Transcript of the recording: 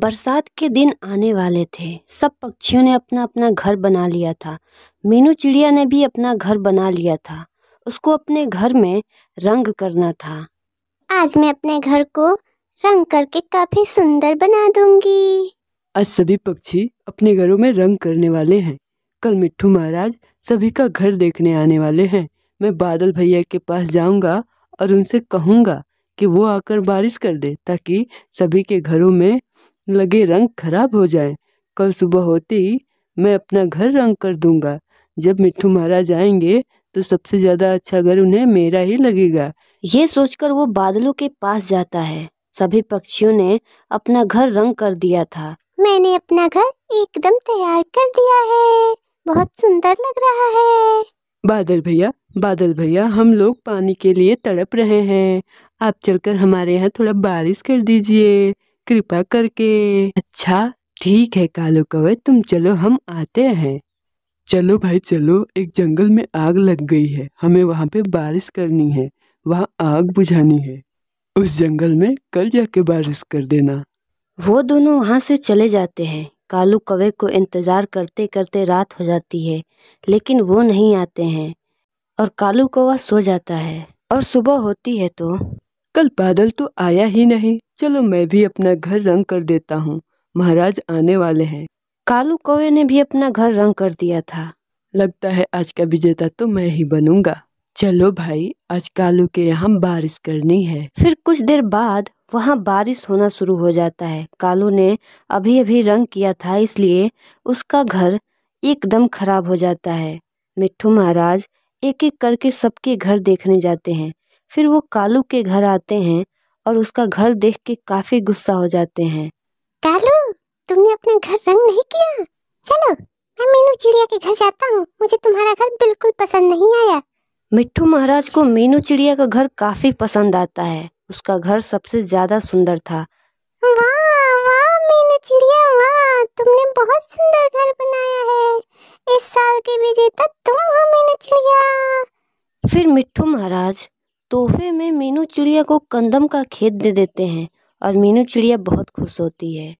बरसात के दिन आने वाले थे सब पक्षियों ने अपना अपना घर बना लिया था मीनू चिड़िया ने भी अपना घर बना लिया था उसको अपने घर में रंग करना था आज मैं अपने घर को रंग करके काफी सुंदर बना दूंगी आज सभी पक्षी अपने घरों में रंग करने वाले हैं कल मिट्टू महाराज सभी का घर देखने आने वाले हैं मैं बादल भैया के पास जाऊंगा और उनसे कहूंगा कि वो आकर बारिश कर दे ताकि सभी के घरों में लगे रंग खराब हो जाए कल सुबह होते ही मैं अपना घर रंग कर दूंगा जब मिट्ठू महाराज आएंगे तो सबसे ज्यादा अच्छा घर उन्हें मेरा ही लगेगा ये सोचकर वो बादलों के पास जाता है सभी पक्षियों ने अपना घर रंग कर दिया था मैंने अपना घर एकदम तैयार कर दिया है बहुत सुंदर लग रहा है बादल भैया बादल भैया हम लोग पानी के लिए तड़प रहे हैं आप चलकर हमारे यहाँ थोड़ा बारिश कर दीजिए कृपा करके अच्छा ठीक है कालू कवे तुम चलो हम आते हैं चलो भाई चलो एक जंगल में आग लग गई है हमें वहाँ पे बारिश करनी है वहाँ आग बुझानी है उस जंगल में कल जाके बारिश कर देना वो दोनों वहाँ से चले जाते हैं कालू कवे को इंतज़ार करते करते रात हो जाती है लेकिन वो नहीं आते हैं और कालू कौवा सो जाता है और सुबह होती है तो कल बादल तो आया ही नहीं चलो मैं भी अपना घर रंग कर देता हूँ महाराज आने वाले हैं कालू कौए ने भी अपना घर रंग कर दिया था लगता है आज का विजेता तो मैं ही बनूंगा चलो भाई आज कालू के यहाँ बारिश करनी है फिर कुछ देर बाद वहाँ बारिश होना शुरू हो जाता है कालू ने अभी अभी रंग किया था इसलिए उसका घर एकदम खराब हो जाता है मिट्टू महाराज एक एक करके सबके घर देखने जाते हैं फिर वो कालू के घर आते हैं और उसका घर देख के काफी गुस्सा हो जाते हैं कालू तुमने अपना घर रंग नहीं किया चलो मैं मीनू चिड़िया के घर जाता हूँ मुझे तुम्हारा घर बिल्कुल पसंद नहीं आया मिट्टू महाराज को मीनू चिड़िया का घर काफी पसंद आता है उसका घर सबसे ज्यादा सुंदर था वाह वाह मीनू चिड़िया वाह तुमने बहुत सुंदर घर बनाया है इस साल के विजेता तुम हो मीनू चिड़िया फिर मिट्टू महाराज तोहफे में मीनू चिड़िया को कंदम का खेत दे देते हैं और मीनू चिड़िया बहुत खुश होती है